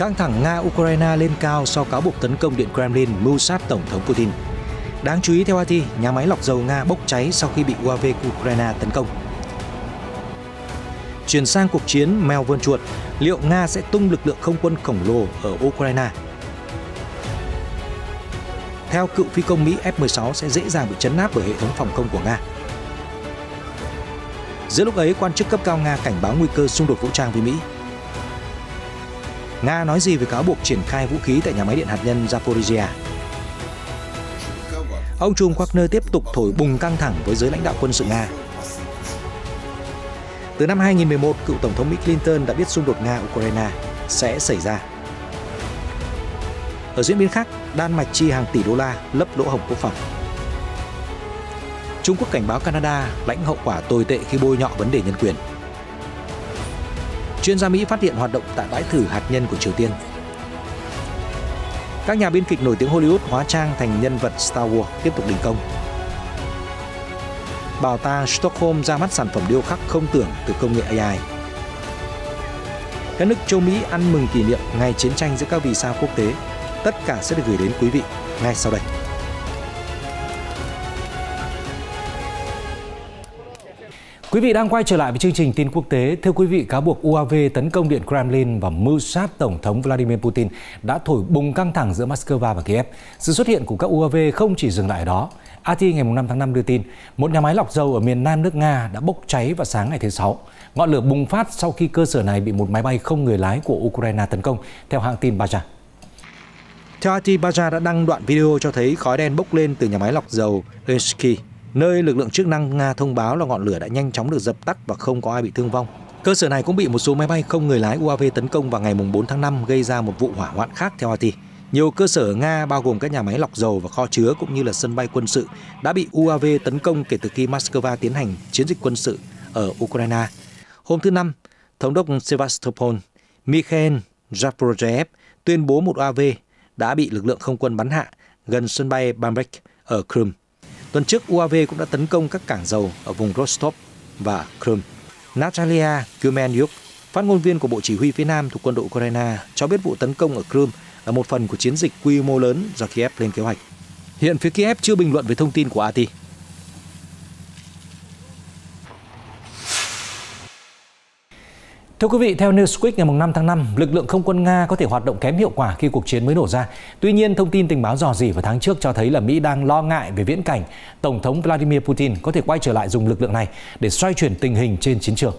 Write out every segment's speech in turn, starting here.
Căng thẳng Nga-Ukraine lên cao sau cáo buộc tấn công Điện Kremlin mưu sát Tổng thống Putin. Đáng chú ý theo AT, nhà máy lọc dầu Nga bốc cháy sau khi bị UAV Ukraine tấn công. Chuyển sang cuộc chiến mèo vươn chuột, liệu Nga sẽ tung lực lượng không quân khổng lồ ở Ukraine? Theo cựu phi công Mỹ F-16 sẽ dễ dàng bị chấn áp bởi hệ thống phòng không của Nga. Giữa lúc ấy, quan chức cấp cao Nga cảnh báo nguy cơ xung đột vũ trang với Mỹ Nga nói gì về cáo buộc triển khai vũ khí tại nhà máy điện hạt nhân Zaporizhia? Ông Trump Wagner tiếp tục thổi bùng căng thẳng với giới lãnh đạo quân sự Nga. Từ năm 2011, cựu Tổng thống Mỹ Clinton đã biết xung đột Nga-Ukraine sẽ xảy ra. Ở diễn biến khác, Đan Mạch chi hàng tỷ đô la lấp lỗ hổng quốc phòng. Trung Quốc cảnh báo Canada lãnh hậu quả tồi tệ khi bôi nhọ vấn đề nhân quyền chuyên gia Mỹ phát hiện hoạt động tại bãi thử hạt nhân của Triều Tiên. Các nhà biên kịch nổi tiếng Hollywood hóa trang thành nhân vật Star Wars tiếp tục đình công. Bảo tàng Stockholm ra mắt sản phẩm điêu khắc không tưởng từ công nghệ AI. Các nước châu Mỹ ăn mừng kỷ niệm ngày chiến tranh giữa các vì sao quốc tế. Tất cả sẽ được gửi đến quý vị ngay sau đây. Quý vị đang quay trở lại với chương trình tin quốc tế. Thưa quý vị, cáo buộc UAV tấn công điện Kremlin và mưu sát Tổng thống Vladimir Putin đã thổi bùng căng thẳng giữa Moscow và Kiev. Sự xuất hiện của các UAV không chỉ dừng lại ở đó. AT ngày 5 tháng 5 đưa tin, một nhà máy lọc dầu ở miền nam nước Nga đã bốc cháy vào sáng ngày thứ Sáu. Ngọn lửa bùng phát sau khi cơ sở này bị một máy bay không người lái của Ukraine tấn công, theo hãng tin Baja. Theo AT, Baja đã đăng đoạn video cho thấy khói đen bốc lên từ nhà máy lọc dầu Lensky nơi lực lượng chức năng Nga thông báo là ngọn lửa đã nhanh chóng được dập tắt và không có ai bị thương vong. Cơ sở này cũng bị một số máy bay không người lái UAV tấn công vào ngày 4 tháng 5 gây ra một vụ hỏa hoạn khác theo AT. Nhiều cơ sở Nga bao gồm các nhà máy lọc dầu và kho chứa cũng như là sân bay quân sự đã bị UAV tấn công kể từ khi Moscow tiến hành chiến dịch quân sự ở Ukraine. Hôm thứ Năm, Thống đốc Sevastopol Mikhail Zaporozhev tuyên bố một UAV đã bị lực lượng không quân bắn hạ gần sân bay bambek ở Crimea. Tuần trước, UAV cũng đã tấn công các cảng dầu ở vùng Rostov và Crimea. Natalia Kumenyuk, phát ngôn viên của Bộ Chỉ huy phía Nam thuộc quân đội Ukraine, cho biết vụ tấn công ở Crimea là một phần của chiến dịch quy mô lớn do Kiev lên kế hoạch. Hiện phía Kiev chưa bình luận về thông tin của ATI. Thưa quý vị, theo Newsweek ngày 5 tháng 5, lực lượng không quân Nga có thể hoạt động kém hiệu quả khi cuộc chiến mới nổ ra. Tuy nhiên, thông tin tình báo dò dỉ vào tháng trước cho thấy là Mỹ đang lo ngại về viễn cảnh Tổng thống Vladimir Putin có thể quay trở lại dùng lực lượng này để xoay chuyển tình hình trên chiến trường.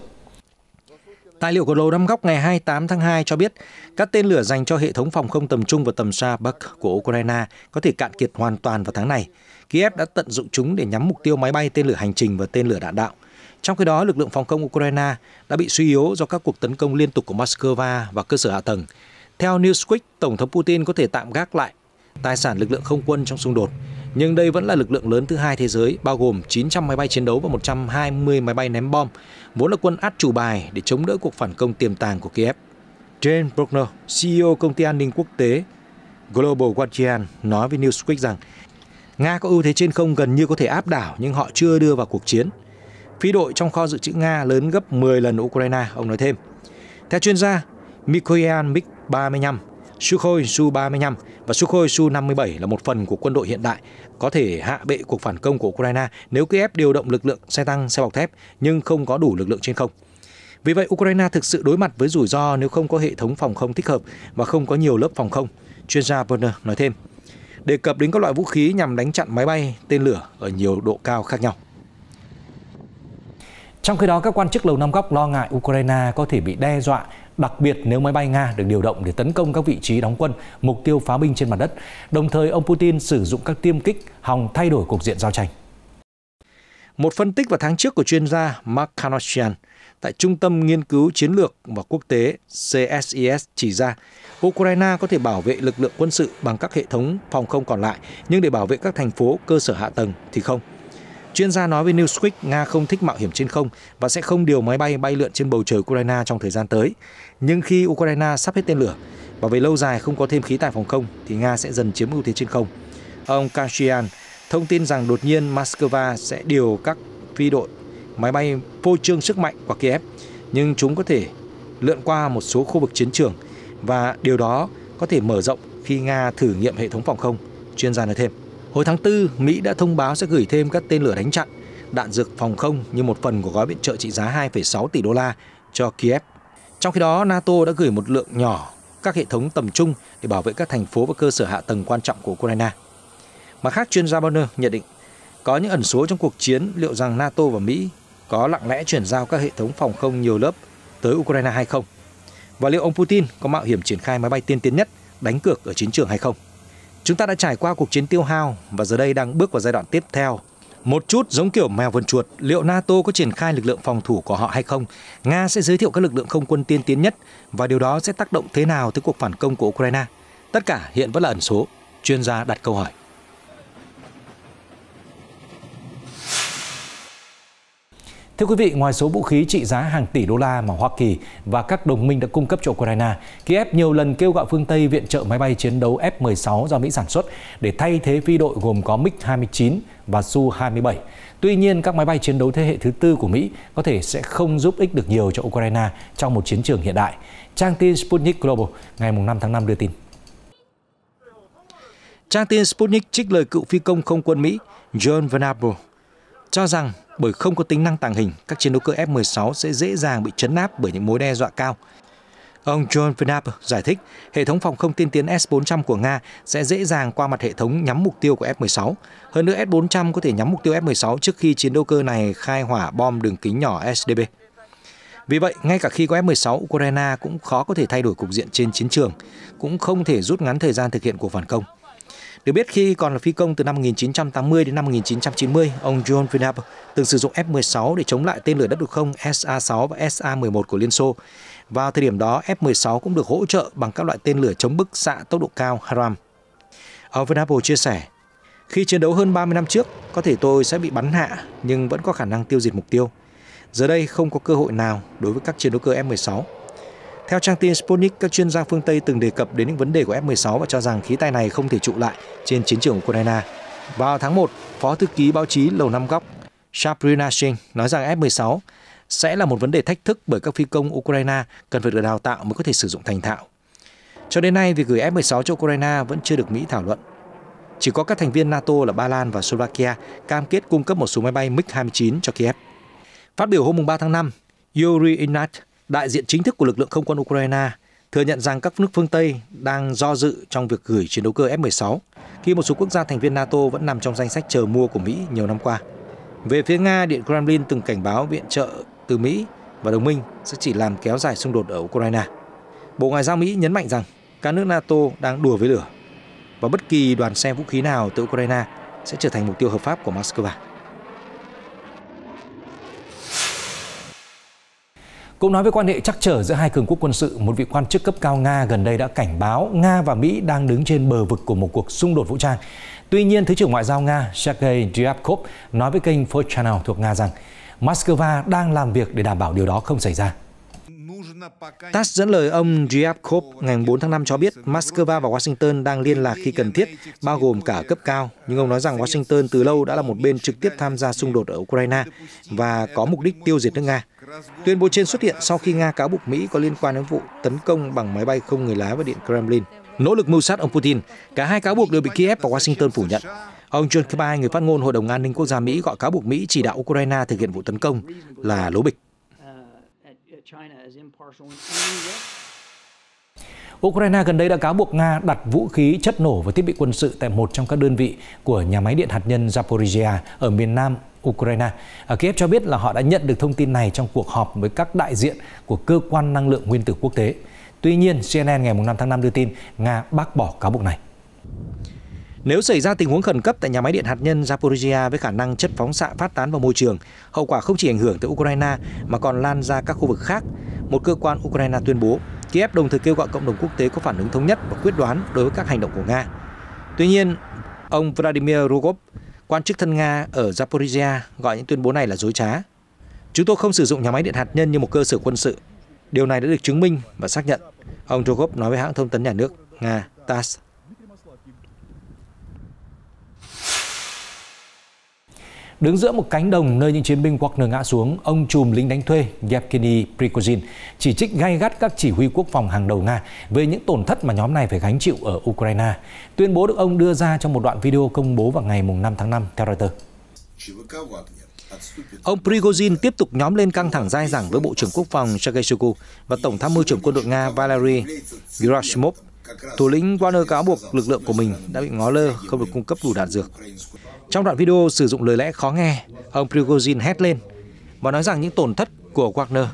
Tài liệu của Lầu Năm Góc ngày 28 tháng 2 cho biết, các tên lửa dành cho hệ thống phòng không tầm trung và tầm xa Buk của Ukraine có thể cạn kiệt hoàn toàn vào tháng này. Kiev đã tận dụng chúng để nhắm mục tiêu máy bay tên lửa hành trình và tên lửa đạn đạo. Trong khi đó, lực lượng phòng không Ukraine đã bị suy yếu do các cuộc tấn công liên tục của Moscow và cơ sở hạ tầng. Theo Newsweek, Tổng thống Putin có thể tạm gác lại tài sản lực lượng không quân trong xung đột, nhưng đây vẫn là lực lượng lớn thứ hai thế giới, bao gồm 900 máy bay chiến đấu và 120 máy bay ném bom, vốn là quân át chủ bài để chống đỡ cuộc phản công tiềm tàng của Kiev. Jane Bruckner, CEO công ty an ninh quốc tế Global Guardian, nói với Newsweek rằng Nga có ưu thế trên không gần như có thể áp đảo nhưng họ chưa đưa vào cuộc chiến. Phí đội trong kho dự trữ Nga lớn gấp 10 lần Ukraine, ông nói thêm. Theo chuyên gia, Mikoyan MiG-35, Sukhoi Su-35 và Sukhoi Su-57 là một phần của quân đội hiện đại, có thể hạ bệ cuộc phản công của Ukraine nếu ép điều động lực lượng xe tăng, xe bọc thép nhưng không có đủ lực lượng trên không. Vì vậy, Ukraine thực sự đối mặt với rủi ro nếu không có hệ thống phòng không thích hợp và không có nhiều lớp phòng không, chuyên gia Werner nói thêm. Đề cập đến các loại vũ khí nhằm đánh chặn máy bay, tên lửa ở nhiều độ cao khác nhau. Trong khi đó, các quan chức Lầu Năm Góc lo ngại Ukraine có thể bị đe dọa, đặc biệt nếu máy bay Nga được điều động để tấn công các vị trí đóng quân, mục tiêu phá binh trên mặt đất. Đồng thời, ông Putin sử dụng các tiêm kích hòng thay đổi cục diện giao tranh. Một phân tích vào tháng trước của chuyên gia Mark Kanosian tại Trung tâm Nghiên cứu Chiến lược và Quốc tế CSIS chỉ ra Ukraine có thể bảo vệ lực lượng quân sự bằng các hệ thống phòng không còn lại, nhưng để bảo vệ các thành phố, cơ sở hạ tầng thì không. Chuyên gia nói với Newsweek, Nga không thích mạo hiểm trên không và sẽ không điều máy bay bay lượn trên bầu trời Ukraine trong thời gian tới. Nhưng khi Ukraine sắp hết tên lửa và về lâu dài không có thêm khí tài phòng không thì Nga sẽ dần chiếm ưu thế trên không. Ông Kashian thông tin rằng đột nhiên Moscow sẽ điều các phi đội máy bay phô trương sức mạnh qua Kiev, nhưng chúng có thể lượn qua một số khu vực chiến trường và điều đó có thể mở rộng khi Nga thử nghiệm hệ thống phòng không, chuyên gia nói thêm. Hồi tháng 4, Mỹ đã thông báo sẽ gửi thêm các tên lửa đánh chặn, đạn dược phòng không như một phần của gói viện trợ trị giá 2,6 tỷ đô la cho Kiev. Trong khi đó, NATO đã gửi một lượng nhỏ các hệ thống tầm trung để bảo vệ các thành phố và cơ sở hạ tầng quan trọng của Ukraine. Mà khác, chuyên gia Bonner nhận định có những ẩn số trong cuộc chiến liệu rằng NATO và Mỹ có lặng lẽ chuyển giao các hệ thống phòng không nhiều lớp tới Ukraine hay không? Và liệu ông Putin có mạo hiểm triển khai máy bay tiên tiến nhất đánh cược ở chiến trường hay không? Chúng ta đã trải qua cuộc chiến tiêu hao và giờ đây đang bước vào giai đoạn tiếp theo. Một chút giống kiểu mèo vần chuột, liệu NATO có triển khai lực lượng phòng thủ của họ hay không? Nga sẽ giới thiệu các lực lượng không quân tiên tiến nhất và điều đó sẽ tác động thế nào tới cuộc phản công của Ukraine? Tất cả hiện vẫn là ẩn số. Chuyên gia đặt câu hỏi. Thưa quý vị, ngoài số vũ khí trị giá hàng tỷ đô la mà Hoa Kỳ và các đồng minh đã cung cấp cho Ukraine, Kiev nhiều lần kêu gọi phương Tây viện trợ máy bay chiến đấu F-16 do Mỹ sản xuất để thay thế phi đội gồm có MiG-29 và Su-27. Tuy nhiên, các máy bay chiến đấu thế hệ thứ tư của Mỹ có thể sẽ không giúp ích được nhiều cho Ukraine trong một chiến trường hiện đại. Trang tin Sputnik Global ngày 5 tháng 5 đưa tin. Trang tin Sputnik trích lời cựu phi công không quân Mỹ John Venable cho rằng bởi không có tính năng tàng hình, các chiến đấu cơ F-16 sẽ dễ dàng bị chấn áp bởi những mối đe dọa cao. Ông John Fnap giải thích, hệ thống phòng không tiên tiến S-400 của Nga sẽ dễ dàng qua mặt hệ thống nhắm mục tiêu của F-16. Hơn nữa, S-400 có thể nhắm mục tiêu F-16 trước khi chiến đấu cơ này khai hỏa bom đường kính nhỏ SDB. Vì vậy, ngay cả khi có F-16, Ukraine cũng khó có thể thay đổi cục diện trên chiến trường, cũng không thể rút ngắn thời gian thực hiện cuộc phản công. Được biết khi còn là phi công từ năm 1980 đến năm 1990, ông John Vinab từng sử dụng F-16 để chống lại tên lửa đất đối không SA-6 và SA-11 của Liên Xô. Vào thời điểm đó, F-16 cũng được hỗ trợ bằng các loại tên lửa chống bức xạ tốc độ cao Haram. Ông Vinab chia sẻ, khi chiến đấu hơn 30 năm trước, có thể tôi sẽ bị bắn hạ nhưng vẫn có khả năng tiêu diệt mục tiêu. Giờ đây không có cơ hội nào đối với các chiến đấu cơ F-16. Theo trang tin Sputnik, các chuyên gia phương Tây từng đề cập đến những vấn đề của F-16 và cho rằng khí tài này không thể trụ lại trên chiến trường Ukraine. Vào tháng 1, Phó Thư ký báo chí Lầu Năm Góc Sabrina Singh nói rằng F-16 sẽ là một vấn đề thách thức bởi các phi công Ukraine cần phải được đào tạo mới có thể sử dụng thành thạo. Cho đến nay, việc gửi F-16 cho Ukraine vẫn chưa được Mỹ thảo luận. Chỉ có các thành viên NATO là Ba Lan và Slovakia cam kết cung cấp một số máy bay MiG-29 cho Kiev. Phát biểu hôm 3 tháng 5, Yuri Inat. Đại diện chính thức của lực lượng không quân Ukraine thừa nhận rằng các nước phương Tây đang do dự trong việc gửi chiến đấu cơ F-16 khi một số quốc gia thành viên NATO vẫn nằm trong danh sách chờ mua của Mỹ nhiều năm qua. Về phía Nga, Điện Kremlin từng cảnh báo viện trợ từ Mỹ và đồng minh sẽ chỉ làm kéo dài xung đột ở Ukraine. Bộ Ngoại giao Mỹ nhấn mạnh rằng các nước NATO đang đùa với lửa và bất kỳ đoàn xe vũ khí nào từ Ukraine sẽ trở thành mục tiêu hợp pháp của Moscow. Cũng nói về quan hệ chắc trở giữa hai cường quốc quân sự, một vị quan chức cấp cao Nga gần đây đã cảnh báo Nga và Mỹ đang đứng trên bờ vực của một cuộc xung đột vũ trang. Tuy nhiên, Thứ trưởng Ngoại giao Nga Sergei Ryabkov nói với kênh Fox Channel thuộc Nga rằng Moscow đang làm việc để đảm bảo điều đó không xảy ra. TASS dẫn lời ông Ryabkov ngày 4 tháng 5 cho biết Moscow và Washington đang liên lạc khi cần thiết, bao gồm cả cấp cao. Nhưng ông nói rằng Washington từ lâu đã là một bên trực tiếp tham gia xung đột ở Ukraine và có mục đích tiêu diệt nước Nga. Tuyên bố trên xuất hiện sau khi Nga cáo buộc Mỹ có liên quan đến vụ tấn công bằng máy bay không người lái vào điện Kremlin. Nỗ lực mưu sát ông Putin, cả hai cáo buộc đều bị Kiev và Washington phủ nhận. Ông John Kirby, người phát ngôn Hội đồng An ninh Quốc gia Mỹ gọi cáo buộc Mỹ chỉ đạo Ukraine thực hiện vụ tấn công là lố bịch. Ukraine gần đây đã cáo buộc Nga đặt vũ khí chất nổ và thiết bị quân sự tại một trong các đơn vị của nhà máy điện hạt nhân Zaporizhia ở miền nam Ukraine. Ở Kiev cho biết là họ đã nhận được thông tin này trong cuộc họp với các đại diện của cơ quan năng lượng nguyên tử quốc tế. Tuy nhiên, CNN ngày 5 tháng 5 đưa tin Nga bác bỏ cáo buộc này. Nếu xảy ra tình huống khẩn cấp tại nhà máy điện hạt nhân Zaporizhia với khả năng chất phóng xạ phát tán vào môi trường, hậu quả không chỉ ảnh hưởng tới Ukraine mà còn lan ra các khu vực khác, một cơ quan Ukraine tuyên bố. Kiev đồng thời kêu gọi cộng đồng quốc tế có phản ứng thống nhất và quyết đoán đối với các hành động của Nga. Tuy nhiên, ông Vladimir Rogov, quan chức thân Nga ở Zaporizhia, gọi những tuyên bố này là dối trá. Chúng tôi không sử dụng nhà máy điện hạt nhân như một cơ sở quân sự. Điều này đã được chứng minh và xác nhận, ông Rogov nói với hãng thông tấn nhà nước Nga TASS. Đứng giữa một cánh đồng nơi những chiến binh Wagner ngã xuống, ông trùm lính đánh thuê Yevgeny Prigozhin chỉ trích gay gắt các chỉ huy quốc phòng hàng đầu Nga về những tổn thất mà nhóm này phải gánh chịu ở Ukraine. Tuyên bố được ông đưa ra trong một đoạn video công bố vào ngày 5 tháng 5 theo Reuters. Ông Prigozhin tiếp tục nhóm lên căng thẳng dai dẳng với Bộ trưởng Quốc phòng Sergei Shoigu và Tổng tham mưu trưởng quân đội Nga Valery Gerasimov Thủ lĩnh Warner cáo buộc lực lượng của mình đã bị ngó lơ, không được cung cấp đủ đạn dược. Trong đoạn video sử dụng lời lẽ khó nghe, ông Prigozhin hét lên và nói rằng những tổn thất của Wagner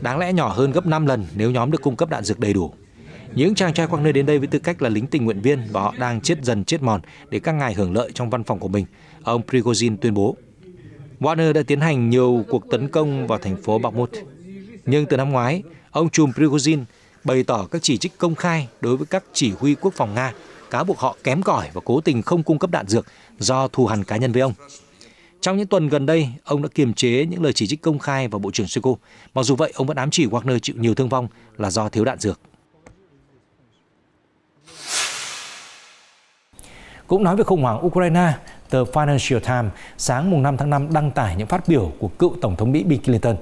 đáng lẽ nhỏ hơn gấp 5 lần nếu nhóm được cung cấp đạn dược đầy đủ. Những chàng trai Wagner đến đây với tư cách là lính tình nguyện viên và họ đang chết dần chết mòn để các ngài hưởng lợi trong văn phòng của mình, ông Prigozhin tuyên bố. Wagner đã tiến hành nhiều cuộc tấn công vào thành phố Bakhmut. Nhưng từ năm ngoái, ông Chum Prigozhin bày tỏ các chỉ trích công khai đối với các chỉ huy quốc phòng Nga, cáo buộc họ kém cỏi và cố tình không cung cấp đạn dược do thù hằn cá nhân với ông. Trong những tuần gần đây, ông đã kiềm chế những lời chỉ trích công khai vào Bộ trưởng Shoigu. Mặc dù vậy, ông vẫn ám chỉ Wagner chịu nhiều thương vong là do thiếu đạn dược. Cũng nói về khủng hoảng Ukraine, tờ Financial Times sáng mùng 5 tháng 5 đăng tải những phát biểu của cựu Tổng thống Mỹ Bill Clinton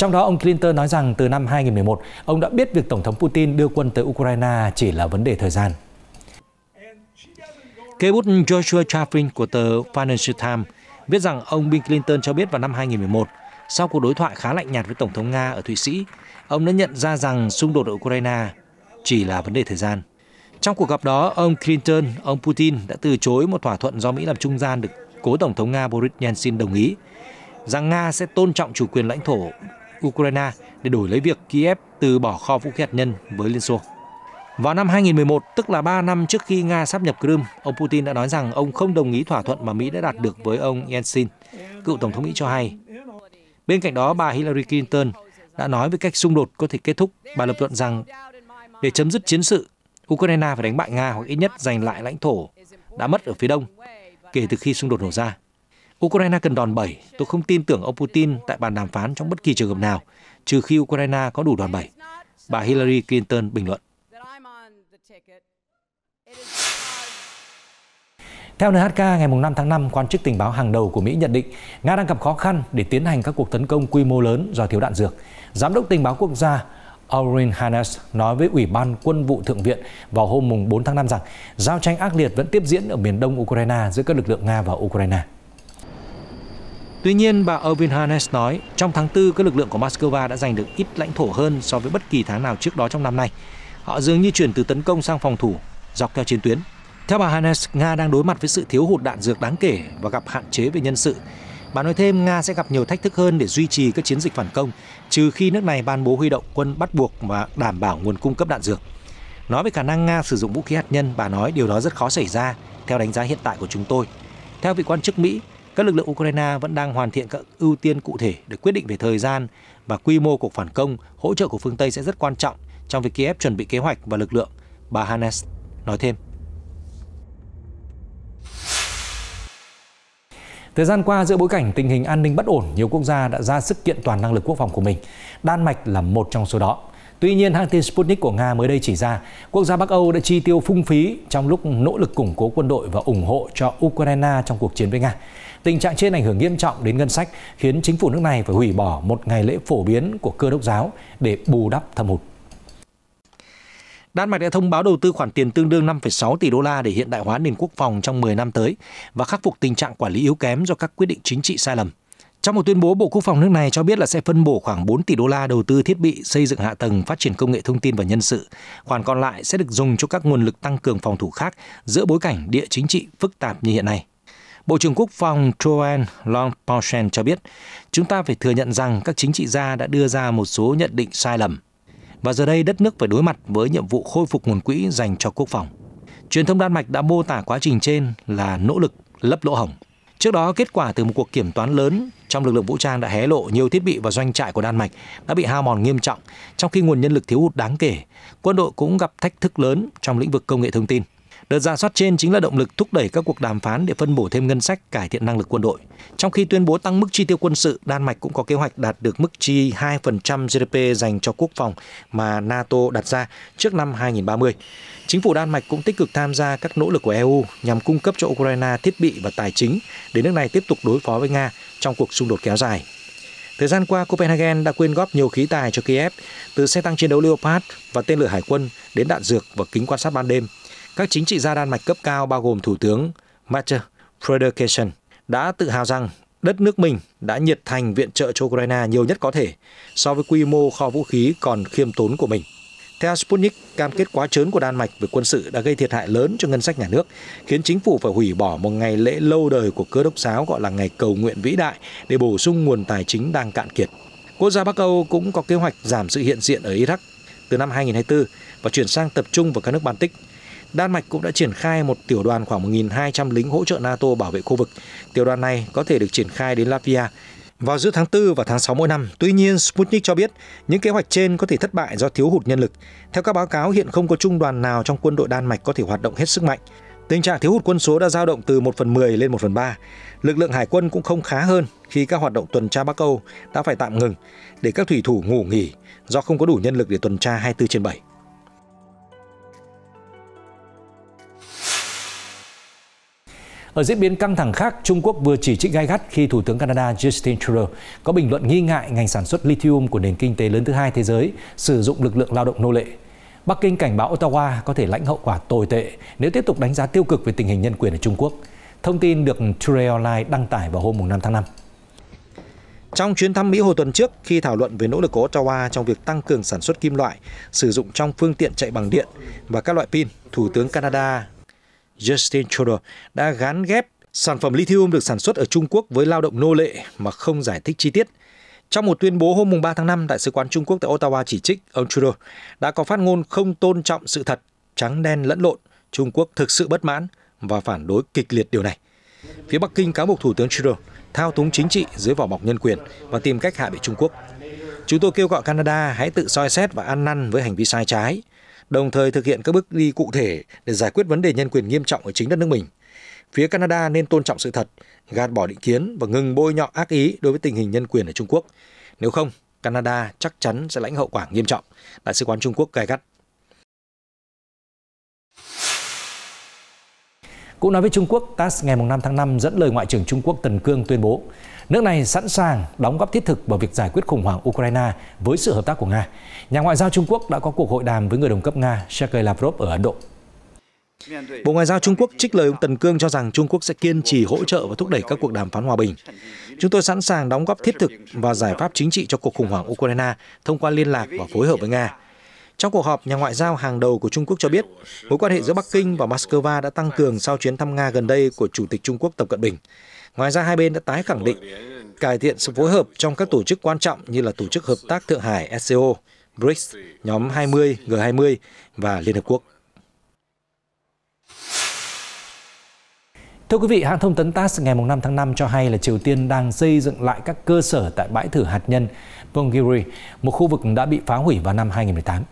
trong đó, ông Clinton nói rằng từ năm 2011, ông đã biết việc Tổng thống Putin đưa quân tới Ukraine chỉ là vấn đề thời gian. Kế bút Joshua Chaffin của tờ Financial Times viết rằng ông Bill Clinton cho biết vào năm 2011, sau cuộc đối thoại khá lạnh nhạt với Tổng thống Nga ở Thụy Sĩ, ông đã nhận ra rằng xung đột ở Ukraine chỉ là vấn đề thời gian. Trong cuộc gặp đó, ông Clinton, ông Putin đã từ chối một thỏa thuận do Mỹ làm trung gian được cố Tổng thống Nga Boris Yeltsin đồng ý, rằng Nga sẽ tôn trọng chủ quyền lãnh thổ Ukraine để đổi lấy việc Kiev từ bỏ kho vũ khí hạt nhân với Liên Xô. Vào năm 2011, tức là 3 năm trước khi Nga sắp nhập Crimea, ông Putin đã nói rằng ông không đồng ý thỏa thuận mà Mỹ đã đạt được với ông Yeltsin, cựu Tổng thống Mỹ cho hay. Bên cạnh đó, bà Hillary Clinton đã nói về cách xung đột có thể kết thúc. Bà lập luận rằng để chấm dứt chiến sự, Ukraine phải đánh bại Nga hoặc ít nhất giành lại lãnh thổ đã mất ở phía đông kể từ khi xung đột nổ ra. Ukraine cần đòn bẩy, tôi không tin tưởng ông Putin tại bàn đàm phán trong bất kỳ trường hợp nào, trừ khi Ukraine có đủ đòn bẩy. Bà Hillary Clinton bình luận. Theo NHK, ngày 5 tháng 5, quan chức tình báo hàng đầu của Mỹ nhận định Nga đang gặp khó khăn để tiến hành các cuộc tấn công quy mô lớn do thiếu đạn dược. Giám đốc tình báo quốc gia Aurin Hannes nói với Ủy ban Quân vụ Thượng viện vào hôm 4 tháng 5 rằng giao tranh ác liệt vẫn tiếp diễn ở miền đông Ukraine giữa các lực lượng Nga và Ukraine. Tuy nhiên, bà Irvin Hannes nói, trong tháng 4, các lực lượng của Moscow đã giành được ít lãnh thổ hơn so với bất kỳ tháng nào trước đó trong năm nay. Họ dường như chuyển từ tấn công sang phòng thủ, dọc theo chiến tuyến. Theo bà Hannes, Nga đang đối mặt với sự thiếu hụt đạn dược đáng kể và gặp hạn chế về nhân sự. Bà nói thêm, Nga sẽ gặp nhiều thách thức hơn để duy trì các chiến dịch phản công, trừ khi nước này ban bố huy động quân bắt buộc và đảm bảo nguồn cung cấp đạn dược. Nói về khả năng Nga sử dụng vũ khí hạt nhân, bà nói điều đó rất khó xảy ra, theo đánh giá hiện tại của chúng tôi. Theo vị quan chức Mỹ, các lực lượng Ukraine vẫn đang hoàn thiện các ưu tiên cụ thể để quyết định về thời gian và quy mô cuộc phản công, hỗ trợ của phương Tây sẽ rất quan trọng trong việc Kiev chuẩn bị kế hoạch và lực lượng, bà Hannes nói thêm. Thời gian qua, giữa bối cảnh tình hình an ninh bất ổn, nhiều quốc gia đã ra sức kiện toàn năng lực quốc phòng của mình. Đan Mạch là một trong số đó. Tuy nhiên, hãng tin Sputnik của Nga mới đây chỉ ra, quốc gia Bắc Âu đã chi tiêu phung phí trong lúc nỗ lực củng cố quân đội và ủng hộ cho Ukraine trong cuộc chiến với Nga. Tình trạng trên ảnh hưởng nghiêm trọng đến ngân sách, khiến chính phủ nước này phải hủy bỏ một ngày lễ phổ biến của cơ đốc giáo để bù đắp thâm hụt. Đan Mạch đã thông báo đầu tư khoản tiền tương đương 5,6 tỷ đô la để hiện đại hóa nền quốc phòng trong 10 năm tới và khắc phục tình trạng quản lý yếu kém do các quyết định chính trị sai lầm. Trong một tuyên bố, Bộ Quốc phòng nước này cho biết là sẽ phân bổ khoảng 4 tỷ đô la đầu tư thiết bị, xây dựng hạ tầng, phát triển công nghệ thông tin và nhân sự. Khoản còn lại sẽ được dùng cho các nguồn lực tăng cường phòng thủ khác giữa bối cảnh địa chính trị phức tạp như hiện nay. Bộ trưởng Quốc phòng Joanne Longponchen cho biết, chúng ta phải thừa nhận rằng các chính trị gia đã đưa ra một số nhận định sai lầm. Và giờ đây đất nước phải đối mặt với nhiệm vụ khôi phục nguồn quỹ dành cho quốc phòng. Truyền thông Đan Mạch đã mô tả quá trình trên là nỗ lực lấp lỗ hổng. Trước đó, kết quả từ một cuộc kiểm toán lớn trong lực lượng vũ trang đã hé lộ nhiều thiết bị và doanh trại của Đan Mạch đã bị hao mòn nghiêm trọng, trong khi nguồn nhân lực thiếu hụt đáng kể. Quân đội cũng gặp thách thức lớn trong lĩnh vực công nghệ thông tin. Đợt ra soát trên chính là động lực thúc đẩy các cuộc đàm phán để phân bổ thêm ngân sách cải thiện năng lực quân đội. Trong khi tuyên bố tăng mức chi tiêu quân sự, Đan Mạch cũng có kế hoạch đạt được mức chi 2% GDP dành cho quốc phòng mà NATO đặt ra trước năm 2030. Chính phủ Đan Mạch cũng tích cực tham gia các nỗ lực của EU nhằm cung cấp cho Ukraine thiết bị và tài chính để nước này tiếp tục đối phó với Nga trong cuộc xung đột kéo dài. Thời gian qua, Copenhagen đã quyên góp nhiều khí tài cho Kiev, từ xe tăng chiến đấu Leopard và tên lửa hải quân đến đạn dược và kính quan sát ban đêm các chính trị gia Đan Mạch cấp cao bao gồm Thủ tướng Mette Frederiksen đã tự hào rằng đất nước mình đã nhiệt thành viện trợ cho Ukraine nhiều nhất có thể so với quy mô kho vũ khí còn khiêm tốn của mình. Theo Sputnik, cam kết quá trớn của Đan Mạch về quân sự đã gây thiệt hại lớn cho ngân sách nhà nước, khiến chính phủ phải hủy bỏ một ngày lễ lâu đời của cơ đốc giáo gọi là ngày cầu nguyện vĩ đại để bổ sung nguồn tài chính đang cạn kiệt. Quốc gia Bắc Âu cũng có kế hoạch giảm sự hiện diện ở Iraq từ năm 2024 và chuyển sang tập trung vào các nước Baltic Đan Mạch cũng đã triển khai một tiểu đoàn khoảng 1.200 lính hỗ trợ NATO bảo vệ khu vực. Tiểu đoàn này có thể được triển khai đến Latvia vào giữa tháng 4 và tháng 6 mỗi năm. Tuy nhiên, Sputnik cho biết những kế hoạch trên có thể thất bại do thiếu hụt nhân lực. Theo các báo cáo, hiện không có trung đoàn nào trong quân đội Đan Mạch có thể hoạt động hết sức mạnh. Tình trạng thiếu hụt quân số đã dao động từ 1 phần 10 lên 1 phần 3. Lực lượng hải quân cũng không khá hơn khi các hoạt động tuần tra Bắc Âu đã phải tạm ngừng để các thủy thủ ngủ nghỉ do không có đủ nhân lực để tuần tra 24 trên 7. Ở diễn biến căng thẳng khác, Trung Quốc vừa chỉ trích gai gắt khi Thủ tướng Canada Justin Trudeau có bình luận nghi ngại ngành sản xuất lithium của nền kinh tế lớn thứ hai thế giới sử dụng lực lượng lao động nô lệ. Bắc Kinh cảnh báo Ottawa có thể lãnh hậu quả tồi tệ nếu tiếp tục đánh giá tiêu cực về tình hình nhân quyền ở Trung Quốc. Thông tin được Today Online đăng tải vào hôm 5 tháng 5. Trong chuyến thăm Mỹ hồi tuần trước, khi thảo luận về nỗ lực của Ottawa trong việc tăng cường sản xuất kim loại sử dụng trong phương tiện chạy bằng điện và các loại pin, Thủ tướng Canada Justin Trudeau đã gán ghép sản phẩm lithium được sản xuất ở Trung Quốc với lao động nô lệ mà không giải thích chi tiết. Trong một tuyên bố hôm 3 tháng 5, Đại sứ quán Trung Quốc tại Ottawa chỉ trích ông Trudeau đã có phát ngôn không tôn trọng sự thật, trắng đen lẫn lộn. Trung Quốc thực sự bất mãn và phản đối kịch liệt điều này. Phía Bắc Kinh cáo buộc Thủ tướng Trudeau thao túng chính trị dưới vỏ bọc nhân quyền và tìm cách hạ bệ Trung Quốc. Chúng tôi kêu gọi Canada hãy tự soi xét và ăn năn với hành vi sai trái, đồng thời thực hiện các bước đi cụ thể để giải quyết vấn đề nhân quyền nghiêm trọng ở chính đất nước mình. Phía Canada nên tôn trọng sự thật, gạt bỏ định kiến và ngừng bôi nhọ ác ý đối với tình hình nhân quyền ở Trung Quốc. Nếu không, Canada chắc chắn sẽ lãnh hậu quả nghiêm trọng, Đại sứ quán Trung Quốc gai gắt. Cũng nói với Trung Quốc, TASS ngày 5 tháng 5 dẫn lời Ngoại trưởng Trung Quốc Tần Cương tuyên bố Nước này sẵn sàng đóng góp thiết thực vào việc giải quyết khủng hoảng Ukraine với sự hợp tác của Nga. Nhà ngoại giao Trung Quốc đã có cuộc hội đàm với người đồng cấp Nga Sergei Lavrov ở Ấn Độ. Bộ Ngoại giao Trung Quốc trích lời ông Tần Cương cho rằng Trung Quốc sẽ kiên trì hỗ trợ và thúc đẩy các cuộc đàm phán hòa bình. Chúng tôi sẵn sàng đóng góp thiết thực và giải pháp chính trị cho cuộc khủng hoảng Ukraine thông qua liên lạc và phối hợp với Nga. Trong cuộc họp, nhà ngoại giao hàng đầu của Trung Quốc cho biết mối quan hệ giữa Bắc Kinh và Moscow đã tăng cường sau chuyến thăm Nga gần đây của Chủ tịch Trung Quốc Tập Cận Bình. Ngoài ra, hai bên đã tái khẳng định cải thiện sự phối hợp trong các tổ chức quan trọng như là Tổ chức Hợp tác Thượng Hải SCO, BRICS, nhóm 20, G20 và Liên Hợp Quốc. Thưa quý vị, hãng thông tấn TASS ngày 5 tháng 5 cho hay là Triều Tiên đang xây dựng lại các cơ sở tại bãi thử hạt nhân Punggiri, một khu vực đã bị phá hủy vào năm 2018.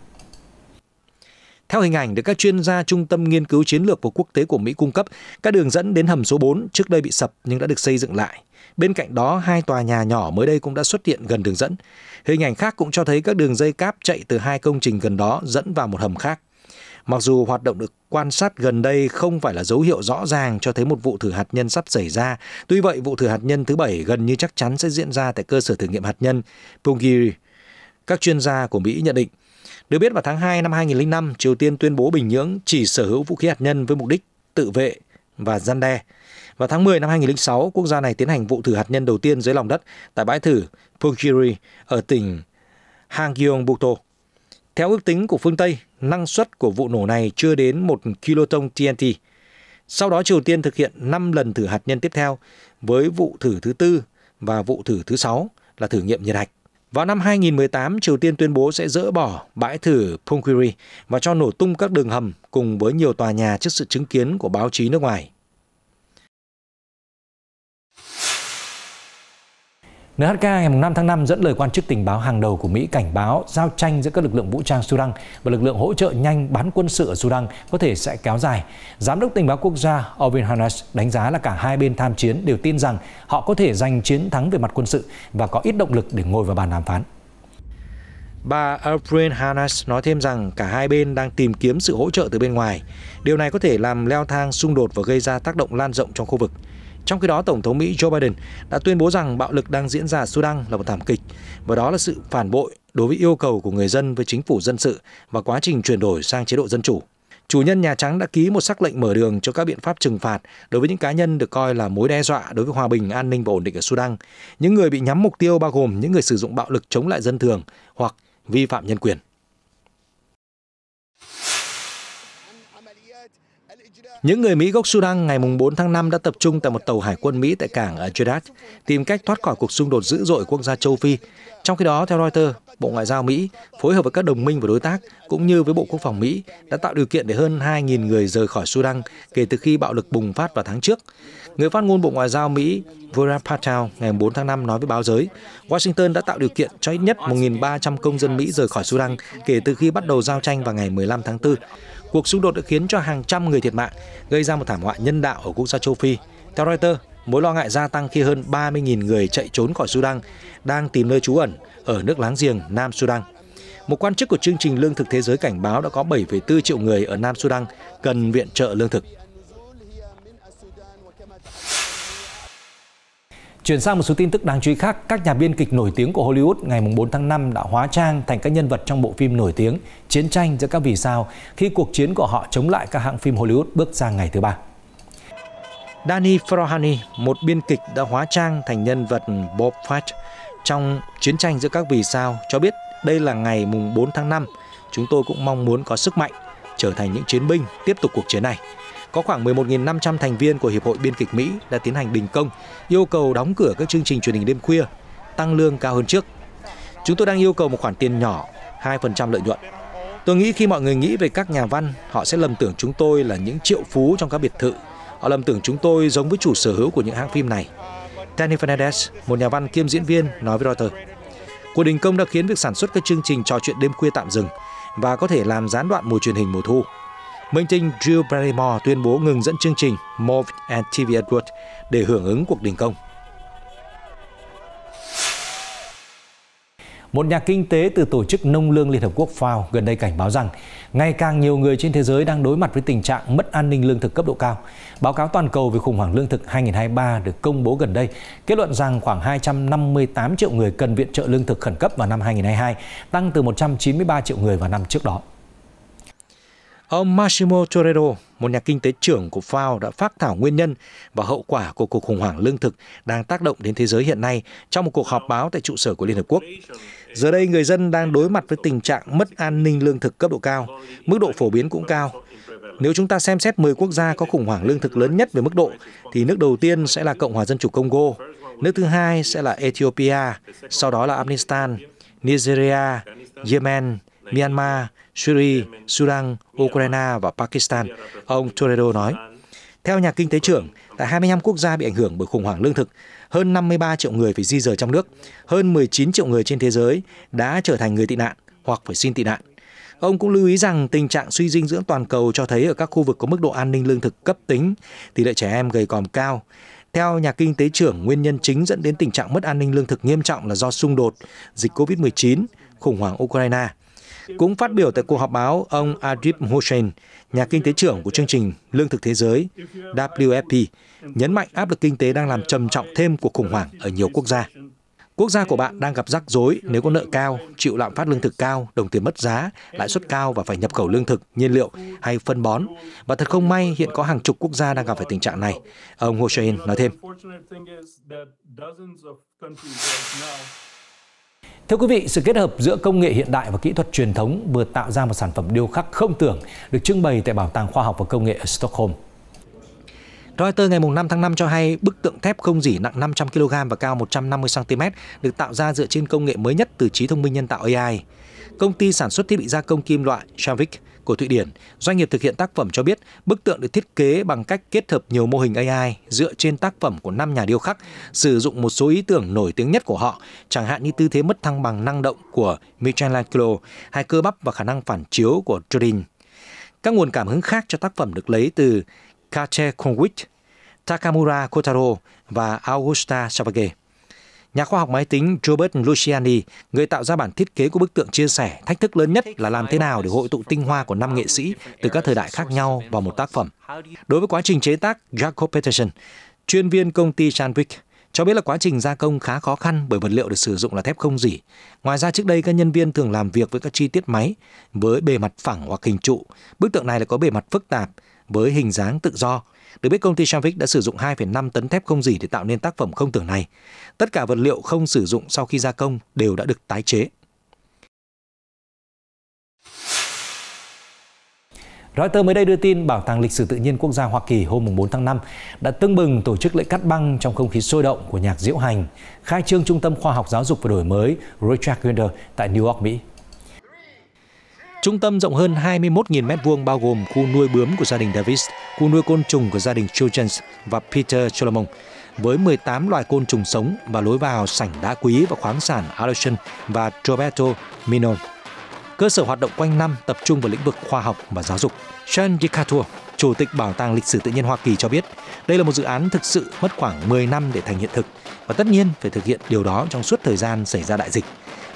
Theo hình ảnh được các chuyên gia Trung tâm Nghiên cứu Chiến lược của Quốc tế của Mỹ cung cấp, các đường dẫn đến hầm số 4 trước đây bị sập nhưng đã được xây dựng lại. Bên cạnh đó, hai tòa nhà nhỏ mới đây cũng đã xuất hiện gần đường dẫn. Hình ảnh khác cũng cho thấy các đường dây cáp chạy từ hai công trình gần đó dẫn vào một hầm khác. Mặc dù hoạt động được quan sát gần đây không phải là dấu hiệu rõ ràng cho thấy một vụ thử hạt nhân sắp xảy ra, tuy vậy vụ thử hạt nhân thứ bảy gần như chắc chắn sẽ diễn ra tại cơ sở thử nghiệm hạt nhân Punggye, Các chuyên gia của Mỹ nhận định được biết vào tháng 2 năm 2005, Triều Tiên tuyên bố Bình Nhưỡng chỉ sở hữu vũ khí hạt nhân với mục đích tự vệ và gian đe. Vào tháng 10 năm 2006, quốc gia này tiến hành vụ thử hạt nhân đầu tiên dưới lòng đất tại bãi thử Pukiri ở tỉnh Hangyeongbuto. Theo ước tính của phương Tây, năng suất của vụ nổ này chưa đến 1 kiloton TNT. Sau đó Triều Tiên thực hiện 5 lần thử hạt nhân tiếp theo với vụ thử thứ tư và vụ thử thứ sáu là thử nghiệm nhiệt hạch. Vào năm 2018, Triều Tiên tuyên bố sẽ dỡ bỏ bãi thử Punggye Ri và cho nổ tung các đường hầm cùng với nhiều tòa nhà trước sự chứng kiến của báo chí nước ngoài. NHK ngày 5 tháng 5 dẫn lời quan chức tình báo hàng đầu của Mỹ cảnh báo giao tranh giữa các lực lượng vũ trang Sudan và lực lượng hỗ trợ nhanh bán quân sự ở Sudan có thể sẽ kéo dài. Giám đốc tình báo quốc gia Orvin Hannes đánh giá là cả hai bên tham chiến đều tin rằng họ có thể giành chiến thắng về mặt quân sự và có ít động lực để ngồi vào bàn đàm phán. Bà Alfred Hanas nói thêm rằng cả hai bên đang tìm kiếm sự hỗ trợ từ bên ngoài. Điều này có thể làm leo thang xung đột và gây ra tác động lan rộng trong khu vực. Trong khi đó, Tổng thống Mỹ Joe Biden đã tuyên bố rằng bạo lực đang diễn ra ở Sudan là một thảm kịch và đó là sự phản bội đối với yêu cầu của người dân với chính phủ dân sự và quá trình chuyển đổi sang chế độ dân chủ. Chủ nhân Nhà Trắng đã ký một sắc lệnh mở đường cho các biện pháp trừng phạt đối với những cá nhân được coi là mối đe dọa đối với hòa bình, an ninh và ổn định ở Sudan. Những người bị nhắm mục tiêu bao gồm những người sử dụng bạo lực chống lại dân thường hoặc vi phạm nhân quyền. Những người Mỹ gốc Sudan ngày 4 tháng 5 đã tập trung tại một tàu hải quân Mỹ tại cảng ở Jeddah, tìm cách thoát khỏi cuộc xung đột dữ dội quốc gia châu Phi. Trong khi đó, theo Reuters, Bộ Ngoại giao Mỹ phối hợp với các đồng minh và đối tác cũng như với Bộ Quốc phòng Mỹ đã tạo điều kiện để hơn 2.000 người rời khỏi Sudan kể từ khi bạo lực bùng phát vào tháng trước. Người phát ngôn Bộ Ngoại giao Mỹ Vera Patel ngày 4 tháng 5 nói với báo giới, Washington đã tạo điều kiện cho ít nhất 1.300 công dân Mỹ rời khỏi Sudan kể từ khi bắt đầu giao tranh vào ngày 15 tháng 4. Cuộc xung đột đã khiến cho hàng trăm người thiệt mạng, gây ra một thảm họa nhân đạo ở quốc gia châu Phi. Theo Reuters, mối lo ngại gia tăng khi hơn 30.000 người chạy trốn khỏi Sudan đang tìm nơi trú ẩn ở nước láng giềng Nam Sudan. Một quan chức của chương trình Lương thực Thế giới cảnh báo đã có 7,4 triệu người ở Nam Sudan cần viện trợ lương thực. Chuyển sang một số tin tức đáng chú ý khác, các nhà biên kịch nổi tiếng của Hollywood ngày 4 tháng 5 đã hóa trang thành các nhân vật trong bộ phim nổi tiếng Chiến tranh giữa các vì sao khi cuộc chiến của họ chống lại các hãng phim Hollywood bước sang ngày thứ ba. Danny Frohani, một biên kịch đã hóa trang thành nhân vật Bob Fett trong Chiến tranh giữa các vì sao cho biết đây là ngày 4 tháng 5. Chúng tôi cũng mong muốn có sức mạnh trở thành những chiến binh tiếp tục cuộc chiến này có khoảng 11.500 thành viên của Hiệp hội Biên kịch Mỹ đã tiến hành đình công, yêu cầu đóng cửa các chương trình truyền hình đêm khuya, tăng lương cao hơn trước. Chúng tôi đang yêu cầu một khoản tiền nhỏ, 2% lợi nhuận. Tôi nghĩ khi mọi người nghĩ về các nhà văn, họ sẽ lầm tưởng chúng tôi là những triệu phú trong các biệt thự. Họ lầm tưởng chúng tôi giống với chủ sở hữu của những hãng phim này. Danny Fernandez, một nhà văn kiêm diễn viên, nói với Reuters. Cuộc đình công đã khiến việc sản xuất các chương trình trò chuyện đêm khuya tạm dừng và có thể làm gián đoạn mùa truyền hình mùa thu. Minh tinh Drew Barrymore tuyên bố ngừng dẫn chương trình Move and TV Edward để hưởng ứng cuộc đình công. Một nhà kinh tế từ Tổ chức Nông lương Liên Hợp Quốc FAO gần đây cảnh báo rằng ngày càng nhiều người trên thế giới đang đối mặt với tình trạng mất an ninh lương thực cấp độ cao. Báo cáo toàn cầu về khủng hoảng lương thực 2023 được công bố gần đây kết luận rằng khoảng 258 triệu người cần viện trợ lương thực khẩn cấp vào năm 2022, tăng từ 193 triệu người vào năm trước đó. Ông Massimo Torero, một nhà kinh tế trưởng của FAO đã phát thảo nguyên nhân và hậu quả của cuộc khủng hoảng lương thực đang tác động đến thế giới hiện nay trong một cuộc họp báo tại trụ sở của Liên Hợp Quốc. Giờ đây, người dân đang đối mặt với tình trạng mất an ninh lương thực cấp độ cao, mức độ phổ biến cũng cao. Nếu chúng ta xem xét 10 quốc gia có khủng hoảng lương thực lớn nhất về mức độ, thì nước đầu tiên sẽ là Cộng hòa Dân chủ Congo, nước thứ hai sẽ là Ethiopia, sau đó là Afghanistan, Nigeria, Yemen, Myanmar, Syria, Sudan, Ukraine và Pakistan, ông Toledo nói. Theo nhà kinh tế trưởng, tại 25 quốc gia bị ảnh hưởng bởi khủng hoảng lương thực, hơn 53 triệu người phải di rời trong nước, hơn 19 triệu người trên thế giới đã trở thành người tị nạn hoặc phải xin tị nạn. Ông cũng lưu ý rằng tình trạng suy dinh dưỡng toàn cầu cho thấy ở các khu vực có mức độ an ninh lương thực cấp tính, tỷ lệ trẻ em gầy còm cao. Theo nhà kinh tế trưởng, nguyên nhân chính dẫn đến tình trạng mất an ninh lương thực nghiêm trọng là do xung đột, dịch COVID-19, khủng hoảng Ukraine. Cũng phát biểu tại cuộc họp báo, ông Adib Hossein, nhà kinh tế trưởng của chương trình Lương thực Thế giới WFP, nhấn mạnh áp lực kinh tế đang làm trầm trọng thêm cuộc khủng hoảng ở nhiều quốc gia. Quốc gia của bạn đang gặp rắc rối nếu có nợ cao, chịu lạm phát lương thực cao, đồng tiền mất giá, lãi suất cao và phải nhập khẩu lương thực, nhiên liệu hay phân bón. Và thật không may, hiện có hàng chục quốc gia đang gặp phải tình trạng này. Ông Hossein nói thêm. Thưa quý vị, sự kết hợp giữa công nghệ hiện đại và kỹ thuật truyền thống vừa tạo ra một sản phẩm điêu khắc không tưởng được trưng bày tại Bảo tàng Khoa học và Công nghệ ở Stockholm. Reuters ngày 5 tháng 5 cho hay bức tượng thép không dỉ nặng 500 kg và cao 150 cm được tạo ra dựa trên công nghệ mới nhất từ trí thông minh nhân tạo AI. Công ty sản xuất thiết bị gia công kim loại Shavik của Thụy Điển, doanh nghiệp thực hiện tác phẩm cho biết bức tượng được thiết kế bằng cách kết hợp nhiều mô hình AI dựa trên tác phẩm của 5 nhà điêu khắc, sử dụng một số ý tưởng nổi tiếng nhất của họ, chẳng hạn như tư thế mất thăng bằng năng động của Michelangelo hay cơ bắp và khả năng phản chiếu của Turing. Các nguồn cảm hứng khác cho tác phẩm được lấy từ Kache Konwich, Takamura Kotaro và Augusta Savage. Nhà khoa học máy tính Robert Luciani, người tạo ra bản thiết kế của bức tượng chia sẻ thách thức lớn nhất là làm thế nào để hội tụ tinh hoa của năm nghệ sĩ từ các thời đại khác nhau vào một tác phẩm. Đối với quá trình chế tác, Jacob Peterson, chuyên viên công ty Sandvik, cho biết là quá trình gia công khá khó khăn bởi vật liệu được sử dụng là thép không dỉ. Ngoài ra trước đây các nhân viên thường làm việc với các chi tiết máy với bề mặt phẳng hoặc hình trụ. Bức tượng này là có bề mặt phức tạp, với hình dáng tự do. Được biết công ty Shamvik đã sử dụng 2,5 tấn thép không dỉ để tạo nên tác phẩm không tưởng này. Tất cả vật liệu không sử dụng sau khi gia công đều đã được tái chế. Reuters mới đây đưa tin Bảo tàng Lịch sử Tự nhiên Quốc gia Hoa Kỳ hôm 4 tháng 5 đã tưng bừng tổ chức lễ cắt băng trong không khí sôi động của nhạc diễu hành, khai trương Trung tâm Khoa học Giáo dục và Đổi mới Richard Gender tại New York, Mỹ. Trung tâm rộng hơn 21.000 m2 bao gồm khu nuôi bướm của gia đình Davis, khu nuôi côn trùng của gia đình Childrens và Peter Solomon, với 18 loài côn trùng sống và lối vào sảnh đá quý và khoáng sản Aleutian và Roberto Minon. Cơ sở hoạt động quanh năm tập trung vào lĩnh vực khoa học và giáo dục. Sean Decatur, Chủ tịch Bảo tàng Lịch sử Tự nhiên Hoa Kỳ cho biết, đây là một dự án thực sự mất khoảng 10 năm để thành hiện thực và tất nhiên phải thực hiện điều đó trong suốt thời gian xảy ra đại dịch.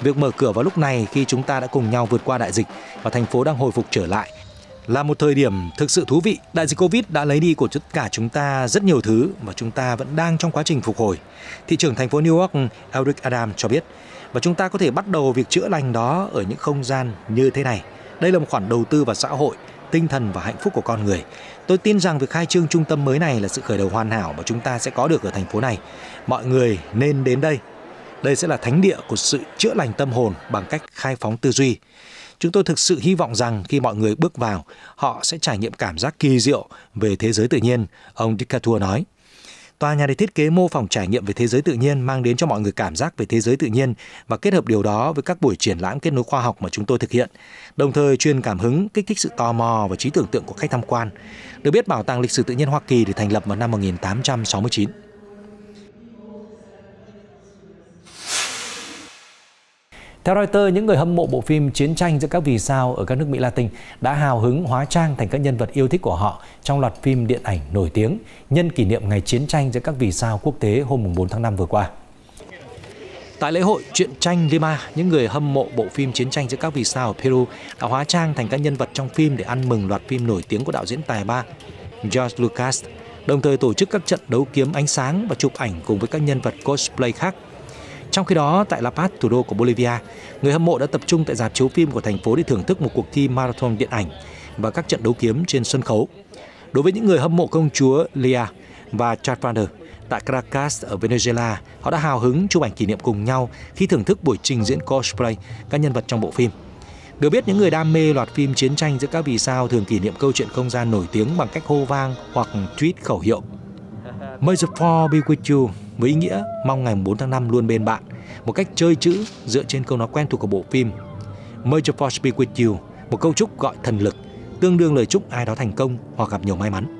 Việc mở cửa vào lúc này khi chúng ta đã cùng nhau vượt qua đại dịch và thành phố đang hồi phục trở lại là một thời điểm thực sự thú vị. Đại dịch Covid đã lấy đi của tất cả chúng ta rất nhiều thứ và chúng ta vẫn đang trong quá trình phục hồi. Thị trưởng thành phố New York Eric Adams cho biết và chúng ta có thể bắt đầu việc chữa lành đó ở những không gian như thế này. Đây là một khoản đầu tư vào xã hội, tinh thần và hạnh phúc của con người. Tôi tin rằng việc khai trương trung tâm mới này là sự khởi đầu hoàn hảo mà chúng ta sẽ có được ở thành phố này. Mọi người nên đến đây đây sẽ là thánh địa của sự chữa lành tâm hồn bằng cách khai phóng tư duy. Chúng tôi thực sự hy vọng rằng khi mọi người bước vào, họ sẽ trải nghiệm cảm giác kỳ diệu về thế giới tự nhiên, ông Decatur nói. Tòa nhà được thiết kế mô phỏng trải nghiệm về thế giới tự nhiên mang đến cho mọi người cảm giác về thế giới tự nhiên và kết hợp điều đó với các buổi triển lãm kết nối khoa học mà chúng tôi thực hiện, đồng thời truyền cảm hứng, kích thích sự tò mò và trí tưởng tượng của khách tham quan. Được biết, Bảo tàng Lịch sử Tự nhiên Hoa Kỳ được thành lập vào năm 1869. Theo Reuters, những người hâm mộ bộ phim Chiến tranh giữa các vì sao ở các nước Mỹ Latin đã hào hứng hóa trang thành các nhân vật yêu thích của họ trong loạt phim điện ảnh nổi tiếng nhân kỷ niệm Ngày Chiến tranh giữa các vì sao quốc tế hôm 4 tháng 5 vừa qua. Tại lễ hội truyện tranh Lima, những người hâm mộ bộ phim Chiến tranh giữa các vì sao ở Peru đã hóa trang thành các nhân vật trong phim để ăn mừng loạt phim nổi tiếng của đạo diễn tài ba George Lucas, đồng thời tổ chức các trận đấu kiếm ánh sáng và chụp ảnh cùng với các nhân vật cosplay khác trong khi đó, tại La Paz, thủ đô của Bolivia, người hâm mộ đã tập trung tại dạp chiếu phim của thành phố để thưởng thức một cuộc thi marathon điện ảnh và các trận đấu kiếm trên sân khấu. Đối với những người hâm mộ công chúa Leah và Charvander tại Caracas ở Venezuela, họ đã hào hứng chụp ảnh kỷ niệm cùng nhau khi thưởng thức buổi trình diễn cosplay các nhân vật trong bộ phim. Được biết những người đam mê loạt phim chiến tranh giữa các vì sao thường kỷ niệm câu chuyện không gian nổi tiếng bằng cách hô vang hoặc tweet khẩu hiệu "May the Merciful Be With You với ý nghĩa mong ngày 4 tháng 5 luôn bên bạn, một cách chơi chữ dựa trên câu nói quen thuộc của bộ phim. "May the Merciful Be With You, một câu chúc gọi thần lực, tương đương lời chúc ai đó thành công hoặc gặp nhiều may mắn.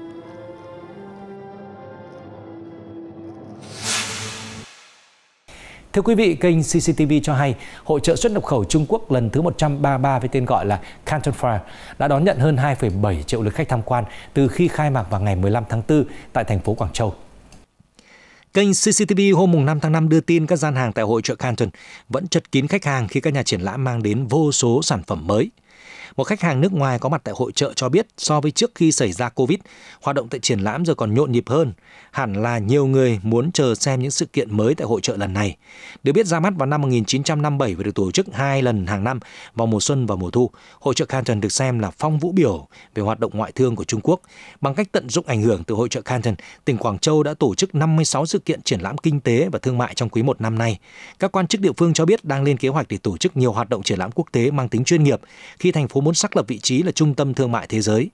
Thưa quý vị, kênh CCTV cho hay hội trợ xuất nhập khẩu Trung Quốc lần thứ 133 với tên gọi là Canton Fair đã đón nhận hơn 2,7 triệu lượt khách tham quan từ khi khai mạc vào ngày 15 tháng 4 tại thành phố Quảng Châu. Kênh CCTV hôm 5 tháng 5 đưa tin các gian hàng tại hội trợ Canton vẫn chật kín khách hàng khi các nhà triển lãm mang đến vô số sản phẩm mới. Một khách hàng nước ngoài có mặt tại hội trợ cho biết so với trước khi xảy ra Covid, hoạt động tại triển lãm giờ còn nhộn nhịp hơn. Hẳn là nhiều người muốn chờ xem những sự kiện mới tại hội trợ lần này. Được biết ra mắt vào năm 1957 và được tổ chức hai lần hàng năm vào mùa xuân và mùa thu, hội trợ Canton được xem là phong vũ biểu về hoạt động ngoại thương của Trung Quốc. Bằng cách tận dụng ảnh hưởng từ hội trợ Canton, tỉnh Quảng Châu đã tổ chức 56 sự kiện triển lãm kinh tế và thương mại trong quý một năm nay. Các quan chức địa phương cho biết đang lên kế hoạch để tổ chức nhiều hoạt động triển lãm quốc tế mang tính chuyên nghiệp khi thành phố muốn xác lập vị trí là trung tâm thương mại thế giới.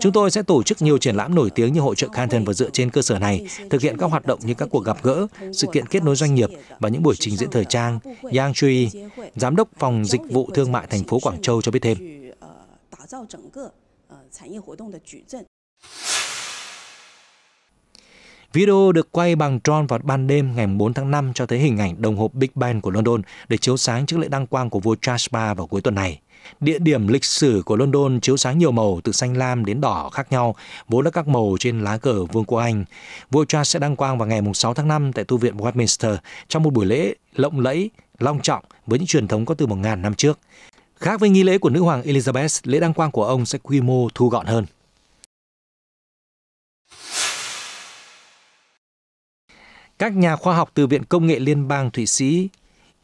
Chúng tôi sẽ tổ chức nhiều triển lãm nổi tiếng như hội trợ Canton và dựa trên cơ sở này, thực hiện các hoạt động như các cuộc gặp gỡ, sự kiện kết nối doanh nghiệp và những buổi trình diễn thời trang. Yang Chui, Giám đốc Phòng Dịch vụ Thương mại thành phố Quảng Châu cho biết thêm. Video được quay bằng drone vào ban đêm ngày 4 tháng 5 cho thấy hình ảnh đồng hồ Big Ben của London để chiếu sáng trước lễ đăng quang của vua Charles III vào cuối tuần này. Địa điểm lịch sử của London chiếu sáng nhiều màu từ xanh lam đến đỏ khác nhau, vốn là các màu trên lá cờ Vương quốc Anh. Vua Charles sẽ đăng quang vào ngày 6 tháng 5 tại tu viện Westminster trong một buổi lễ lộng lẫy, long trọng với những truyền thống có từ 1.000 năm trước. Khác với nghi lễ của nữ hoàng Elizabeth, lễ đăng quang của ông sẽ quy mô thu gọn hơn. Các nhà khoa học từ Viện Công nghệ Liên bang Thụy Sĩ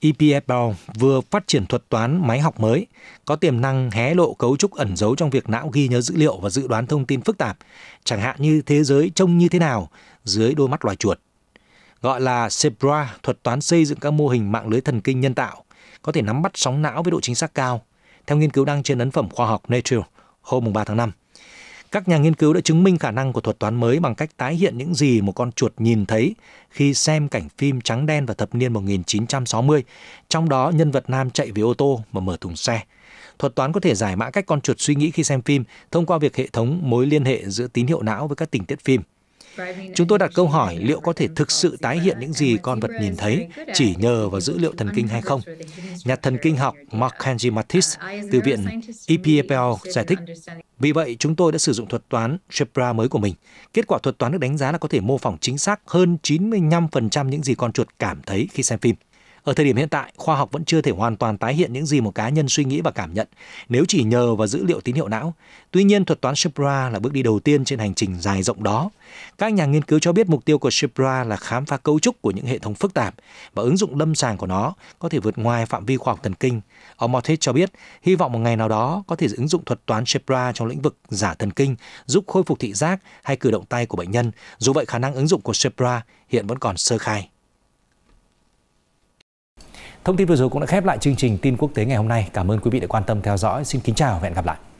EPFL vừa phát triển thuật toán máy học mới, có tiềm năng hé lộ cấu trúc ẩn giấu trong việc não ghi nhớ dữ liệu và dự đoán thông tin phức tạp, chẳng hạn như thế giới trông như thế nào dưới đôi mắt loài chuột. Gọi là Zebra, thuật toán xây dựng các mô hình mạng lưới thần kinh nhân tạo, có thể nắm bắt sóng não với độ chính xác cao, theo nghiên cứu đăng trên ấn phẩm khoa học Nature hôm 3 tháng 5. Các nhà nghiên cứu đã chứng minh khả năng của thuật toán mới bằng cách tái hiện những gì một con chuột nhìn thấy khi xem cảnh phim trắng đen vào thập niên 1960, trong đó nhân vật nam chạy về ô tô và mở thùng xe. Thuật toán có thể giải mã cách con chuột suy nghĩ khi xem phim thông qua việc hệ thống mối liên hệ giữa tín hiệu não với các tình tiết phim. Chúng tôi đặt câu hỏi liệu có thể thực sự tái hiện những gì con vật nhìn thấy chỉ nhờ vào dữ liệu thần kinh hay không. Nhà thần kinh học Mark Henry Matisse từ viện EPFL giải thích. Vì vậy, chúng tôi đã sử dụng thuật toán Chebra mới của mình. Kết quả thuật toán được đánh giá là có thể mô phỏng chính xác hơn 95% những gì con chuột cảm thấy khi xem phim. Ở thời điểm hiện tại, khoa học vẫn chưa thể hoàn toàn tái hiện những gì một cá nhân suy nghĩ và cảm nhận nếu chỉ nhờ vào dữ liệu tín hiệu não. Tuy nhiên, thuật toán Shipra là bước đi đầu tiên trên hành trình dài rộng đó. Các nhà nghiên cứu cho biết mục tiêu của Shipra là khám phá cấu trúc của những hệ thống phức tạp và ứng dụng lâm sàng của nó có thể vượt ngoài phạm vi khoa học thần kinh. Ông Mortis cho biết, hy vọng một ngày nào đó có thể ứng dụng thuật toán Shipra trong lĩnh vực giả thần kinh, giúp khôi phục thị giác hay cử động tay của bệnh nhân. Dù vậy, khả năng ứng dụng của Shipra hiện vẫn còn sơ khai. Thông tin vừa rồi cũng đã khép lại chương trình tin quốc tế ngày hôm nay. Cảm ơn quý vị đã quan tâm theo dõi. Xin kính chào và hẹn gặp lại.